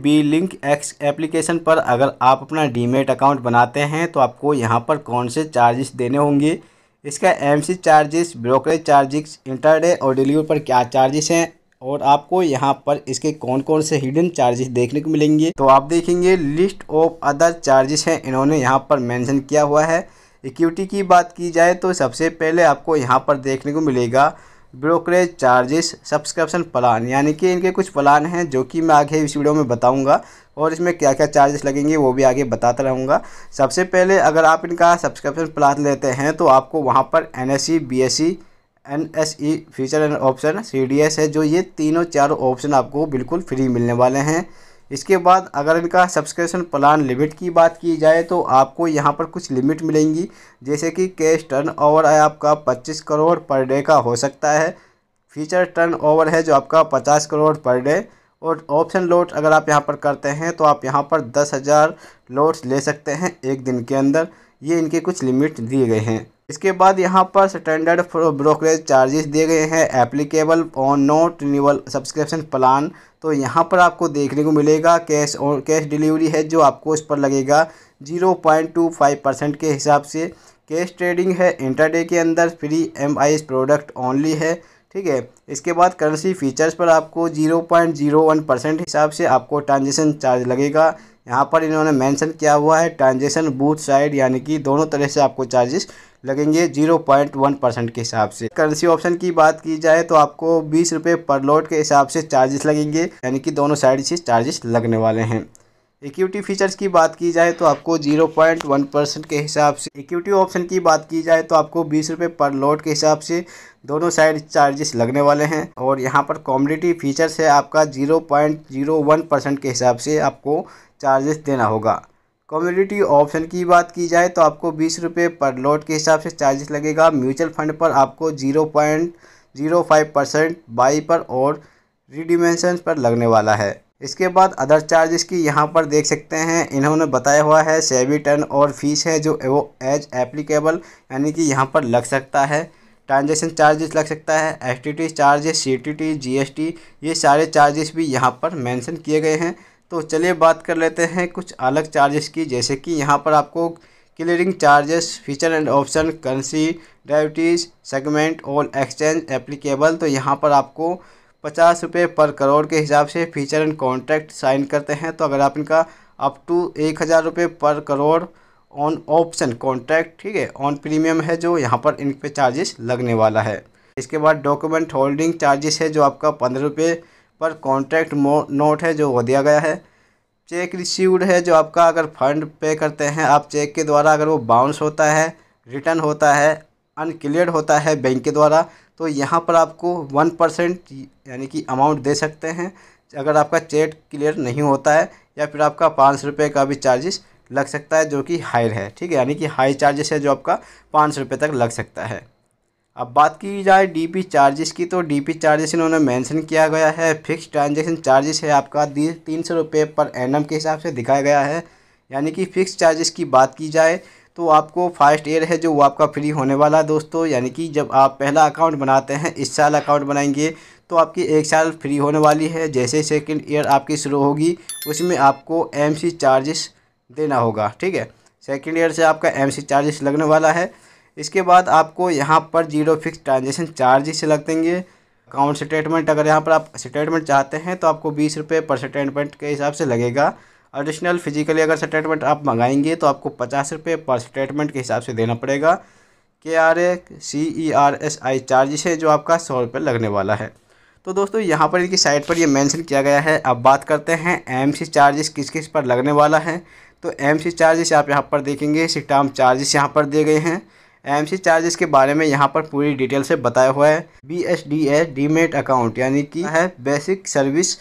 B link x application पर अगर आप अपना डीमेट अकाउंट बनाते हैं तो आपको यहाँ पर कौन से चार्जेस देने होंगे इसका MC charges brokerage charges intraday और डिलीवर पर क्या चार्जेस हैं और आपको यहाँ पर इसके कौन कौन से हिडन चार्जेस देखने को मिलेंगे तो आप देखेंगे लिस्ट ऑफ अदर चार्जेस हैं इन्होंने यहाँ पर मेंशन किया हुआ है इक्विटी की बात की जाए तो सबसे पहले आपको यहाँ पर देखने को मिलेगा ब्रोकरेज चार्जेस सब्सक्रिप्शन प्लान यानी कि इनके कुछ प्लान हैं जो कि मैं आगे इस वीडियो में बताऊंगा और इसमें क्या क्या चार्जेस लगेंगे वो भी आगे बताता रहूँगा सबसे पहले अगर आप इनका सब्सक्रिप्शन प्लान लेते हैं तो आपको वहाँ पर N S C B S C N S E future and option C D S है जो ये तीनों चारों ऑप्शन आपको बिल्कुल फ्री मिलने वाले हैं इसके बाद अगर इनका सब्सक्रिप्शन प्लान लिमिट की बात की जाए तो आपको यहाँ पर कुछ लिमिट मिलेंगी जैसे कि कैश टर्न ओवर है आपका पच्चीस करोड़ पर डे का हो सकता है फीचर टर्न ओवर है जो आपका पचास करोड़ पर डे और ऑप्शन लोट अगर आप यहाँ पर करते हैं तो आप यहाँ पर दस हज़ार लोट्स ले सकते हैं एक दिन के अंदर ये इनके कुछ लिमिट दिए गए हैं इसके बाद यहाँ पर स्टैंडर्ड ब्रोकरेज चार्जेस दिए गए हैं applicable on note renewal subscription plan तो यहाँ पर आपको देखने को मिलेगा कैश और कैश डिलीवरी है जो आपको इस पर लगेगा zero point two five percent के हिसाब से कैश ट्रेडिंग है इंटरडे के अंदर फ्री एम प्रोडक्ट ऑनली है ठीक है इसके बाद करेंसी फीचर्स पर आपको zero point zero one percent हिसाब से आपको ट्रांजेक्शन चार्ज लगेगा यहाँ पर इन्होंने मेंशन किया हुआ है ट्रांजेक्शन बूथ साइड यानी कि दोनों तरह से आपको चार्जेस लगेंगे जीरो पॉइंट वन परसेंट के हिसाब से करेंसी ऑप्शन की बात की जाए तो आपको बीस रुपये पर लोड के हिसाब से चार्जेस लगेंगे यानी कि दोनों साइड से चार्जेस लगने वाले हैं इक्विटी फीचर्स की बात की जाए तो आपको जीरो पॉइंट वन परसेंट के हिसाब से इक्विटी ऑप्शन की बात की जाए तो आपको बीस रुपये पर लोड के हिसाब से दोनों साइड चार्जेस लगने वाले हैं और यहाँ पर कॉमोडिटी फीचर्स है आपका zero point zero one percent के हिसाब से आपको चार्जेस देना होगा कम्युनिटी ऑप्शन की बात की जाए तो आपको बीस रुपये पर लॉट के हिसाब से चार्जेस लगेगा म्यूचुअल फंड पर आपको zero point zero five percent buy पर और रिडिमेंशन पर लगने वाला है इसके बाद अदर चार्जेस की यहाँ पर देख सकते हैं इन्होंने बताया हुआ है सेवी टर्न और फीस है जो वो एज एप्लीकेबल यानी कि यहाँ पर लग सकता है ट्रांजेक्शन चार्जेस लग सकता है S T T charges C T T G S T ये सारे चार्जेस भी यहाँ पर मेंशन किए गए हैं तो चलिए बात कर लेते हैं कुछ अलग चार्जेस की जैसे कि यहाँ पर आपको clearing charges feature and option currency diabetes segment all exchange applicable तो यहाँ पर आपको पचास रुपये पर करोड़ के हिसाब से फीचर एंड कॉन्ट्रैक्ट साइन करते हैं तो अगर आप इनका अप टू एक हज़ार रुपये पर करोड़ ऑन ऑप्शन कॉन्ट्रैक्ट ठीक है ऑन प्रीमियम है जो यहाँ पर इन पर चार्जेस लगने वाला है इसके बाद डॉक्यूमेंट होल्डिंग चार्जेस है जो आपका पंद्रह रुपये पर कॉन्ट्रैक्ट नोट है जो वो दिया गया है चेक रिसीव्ड है जो आपका अगर फंड पे करते हैं आप चेक के द्वारा अगर वो बाउंस होता है रिटर्न होता है अनक्लियर होता है बैंक के द्वारा तो यहाँ पर आपको वन परसेंट यानी कि अमाउंट दे सकते हैं अगर आपका चेक क्लियर नहीं होता है या फिर आपका पाँच सौ रुपये का भी चार्जेस लग सकता है जो कि हायर है ठीक है यानी कि हाई चार्जेस है जो आपका पाँच सौ रुपये तक लग सकता है अब बात की जाए डीपी चार्जेस की तो डीपी चार्जेस इन्होंने मेंशन किया गया है फिक्स ट्रांजेक्शन चार्जेस है आपका तीन सौ रुपये पर एनम के हिसाब से दिखाया गया है यानी कि फ़िक्स चार्जेस की बात की जाए तो आपको फास्ट एयर है जो वो आपका फ्री होने वाला है दोस्तों यानी कि जब आप पहला अकाउंट बनाते हैं इस साल अकाउंट बनाएंगे तो आपकी एक साल फ्री होने वाली है जैसे सेकेंड ईयर आपकी शुरू होगी उसमें आपको एम चार्जेस देना होगा ठीक है सेकेंड ईयर से आपका एम चार्जेस लगने वाला है इसके बाद आपको यहाँ पर जीरो फिक्स ट्रांजेक्शन चार्ज से देंगे अकाउंट स्टेटमेंट अगर यहाँ पर आप स्टेटमेंट चाहते हैं तो आपको बीस रुपये पर स्टेटमेंट के हिसाब से लगेगा एडिशनल फिजिकली अगर स्टेटमेंट आप मंगाएंगे तो आपको पचास रुपये पर स्टेटमेंट के हिसाब से देना पड़ेगा K R A C E R S I charges है जो आपका सौ रुपये लगने वाला है तो दोस्तों यहाँ पर इनकी साइट पर ये मेंशन किया गया है अब बात करते हैं एम सी चार्जेस किस किस पर लगने वाला है तो एम सी चार्जेस आप यहाँ पर देखेंगे सिटाम चार्जेस यहाँ पर दिए गए हैं सी चार्जेस के बारे में यहाँ पर पूरी डिटेल से बताया हुआ है B S D S demat account यानी कि है बेसिक सर्विस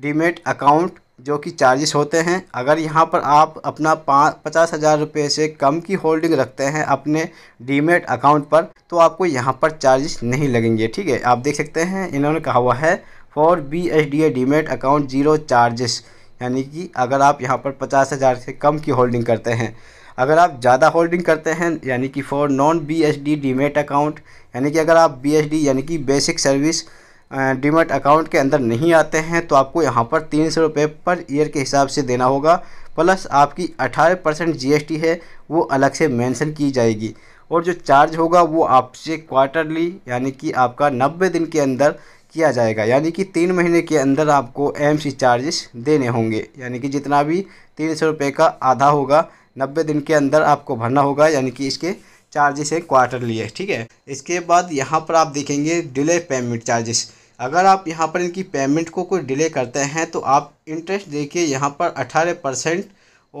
डीमेट अकाउंट जो कि चार्जेस होते हैं अगर यहाँ पर आप अपना पाँच पचास हज़ार रुपये से कम की होल्डिंग रखते हैं अपने डीमेट अकाउंट पर तो आपको यहाँ पर चार्जेस नहीं लगेंगे ठीक है आप देख सकते हैं इन्होंने कहा हुआ है for B H D A demat account zero charges यानी कि अगर आप यहाँ पर पचास हज़ार से कम की होल्डिंग करते हैं अगर आप ज़्यादा होल्डिंग करते हैं यानी कि for non B H D demat account यानी कि अगर आप बी एच डी यानी कि बेसिक सर्विस डीमेट अकाउंट के अंदर नहीं आते हैं तो आपको यहाँ पर तीन सौ रुपये पर ईयर के हिसाब से देना होगा प्लस आपकी अठारह परसेंट जी है वो अलग से मैंसन की जाएगी और जो चार्ज होगा वो आपसे क्वार्टरली यानी कि आपका नब्बे दिन के अंदर किया जाएगा यानी कि तीन महीने के अंदर आपको एम चार्जेस देने होंगे यानी कि जितना भी तीन सौ रुपये का आधा होगा नब्बे दिन के अंदर आपको भरना होगा यानी कि इसके चार्जेस हैं क्वार्टरली है ठीक है इसके बाद यहाँ पर आप देखेंगे डिले पेमेंट चार्जेस अगर आप यहाँ पर इनकी पेमेंट को कोई डिले करते हैं तो आप इंटरेस्ट देखिए यहाँ पर अठारह परसेंट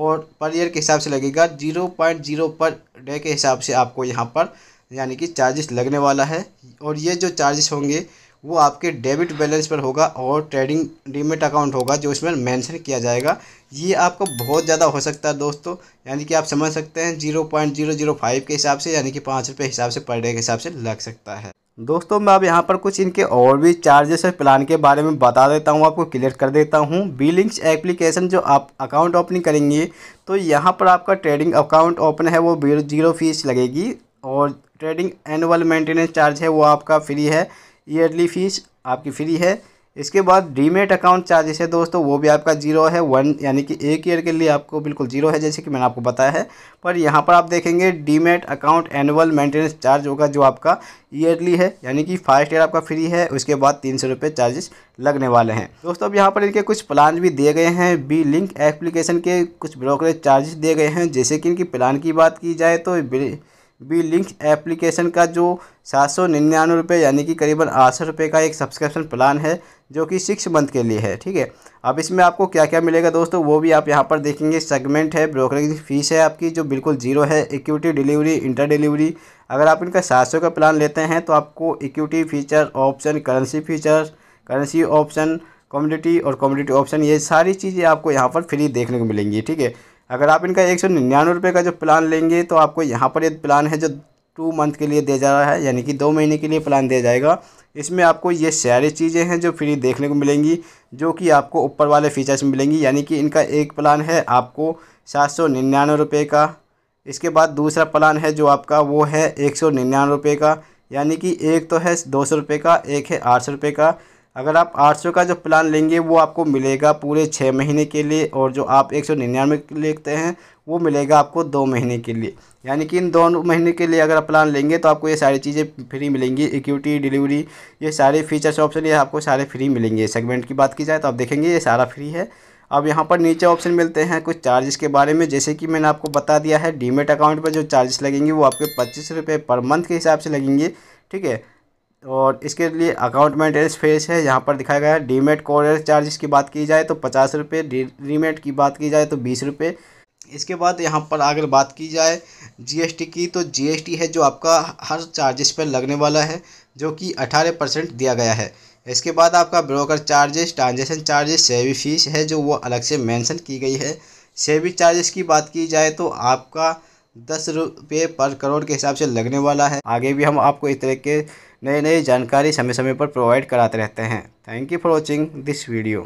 और पर ईयर के हिसाब से लगेगा zero point zero per day के हिसाब से आपको यहाँ पर यानी कि चार्जेस लगने वाला है और ये जो चार्जेस होंगे वो आपके डेबिट बैलेंस पर होगा और ट्रेडिंग डिमिट अकाउंट होगा जो इसमें मेंशन किया जाएगा ये आपको बहुत ज़्यादा हो सकता है दोस्तों यानी कि आप समझ सकते हैं zero point zero zero five के हिसाब से यानी कि पाँच रुपये हिसाब से पर डे के हिसाब से लग सकता है दोस्तों मैं अब यहाँ पर कुछ इनके और भी चार्जेस और प्लान के बारे में बता देता हूँ आपको क्लियर कर देता हूँ बिलिंग्स एप्लीकेशन जो आप अकाउंट ओपनिंग करेंगे तो यहाँ पर आपका ट्रेडिंग अकाउंट ओपन है वो जीरो फीस लगेगी और ट्रेडिंग एनुअल मेंटेनेंस चार्ज है वो आपका फ्री है ईयरली फ़ीस आपकी फ्री है इसके बाद डीमेट अकाउंट चार्जेस है दोस्तों वो भी आपका जीरो है वन यानी कि एक ईयर के लिए आपको बिल्कुल जीरो है जैसे कि मैंने आपको बताया है पर यहाँ पर आप देखेंगे demat account annual maintenance charge होगा जो आपका ईयरली है यानी कि फर्स्ट ईयर आपका फ्री है उसके बाद तीन सौ रुपये चार्जेस लगने वाले हैं दोस्तों अब यहाँ पर इनके कुछ प्लान भी दिए गए हैं बी लिंक एप्लीकेशन के कुछ ब्रोकरेज चार्जेस दिए गए हैं जैसे कि इनकी प्लान की बात की जाए तो बी लिंक एप्लीकेशन का जो सात सौ निन्यानवे रुपये यानी कि करीबन आठ रुपये का एक सब्सक्रिप्शन प्लान है जो कि सिक्स मंथ के लिए है ठीक है अब इसमें आपको क्या क्या मिलेगा दोस्तों वो भी आप यहाँ पर देखेंगे सेगमेंट है ब्रोकरेज फीस है आपकी जो बिल्कुल जीरो है इक्विटी डिलीवरी इंटर डिलीवरी अगर आप इनका सात सौ का प्लान लेते हैं तो आपको equity feature option currency feature currency option community और कम्युनिटी ऑप्शन ये सारी चीज़ें आपको यहाँ पर फ्री देखने को मिलेंगी ठीक है अगर आप इनका एक सौ निन्यानवे रुपये का जो प्लान लेंगे तो आपको यहाँ पर ये प्लान है जो टू मंथ के लिए दे जा रहा है यानी कि दो महीने के लिए प्लान दिया जाएगा इसमें आपको ये सारी चीज़ें हैं जो फ्री देखने को मिलेंगी जो कि आपको ऊपर वाले फीचर्स में मिलेंगी यानी कि इनका एक प्लान है आपको सात सौ निन्यानवे रुपये का इसके बाद दूसरा प्लान है जो आपका वो है एक सौ निन्यानवे रुपये का यानी कि एक तो है दो सौ रुपये का एक है आठ सौ रुपये का अगर आप 800 का जो प्लान लेंगे वो आपको मिलेगा पूरे छः महीने के लिए और जो आप एक सौ निन्यानवे लेते हैं वो मिलेगा आपको दो महीने के लिए यानी कि इन दो महीने के लिए अगर आप प्लान लेंगे तो आपको ये सारी चीज़ें फ्री मिलेंगी इक्विटी डिलीवरी ये सारे फीचर्स ऑप्शन ये आपको सारे फ्री मिलेंगे सेगमेंट की बात की जाए तो आप देखेंगे ये सारा फ्री है अब यहाँ पर नीचे ऑप्शन मिलते हैं कुछ चार्जेस के बारे में जैसे कि मैंने आपको बता दिया है डीमेट अकाउंट पर जो चार्जेस लगेंगे वो आपके पच्चीस रुपये पर मंथ के हिसाब से लगेंगे ठीक है और इसके लिए अकाउंट मेंटेनेंस फेस है यहाँ पर दिखाया गया है डीमेट कोरियर चार्जेस की बात की जाए तो पचास रुपये डीमेट की बात की जाए तो बीस रुपये इसके बाद यहाँ पर अगर बात की जाए जीएसटी की तो जीएसटी है जो आपका हर चार्जेस पर लगने वाला है जो कि अठारह परसेंट दिया गया है इसके बाद आपका broker charges transaction charges SEBI fees है जो वो अलग से मैंसन की गई है सेवी चार्जेस की बात की जाए तो आपका दस रुपये पर करोड़ के हिसाब से लगने वाला है आगे भी हम आपको इस तरह के नए नए जानकारी समय समय पर प्रोवाइड कराते रहते हैं thank you for watching this video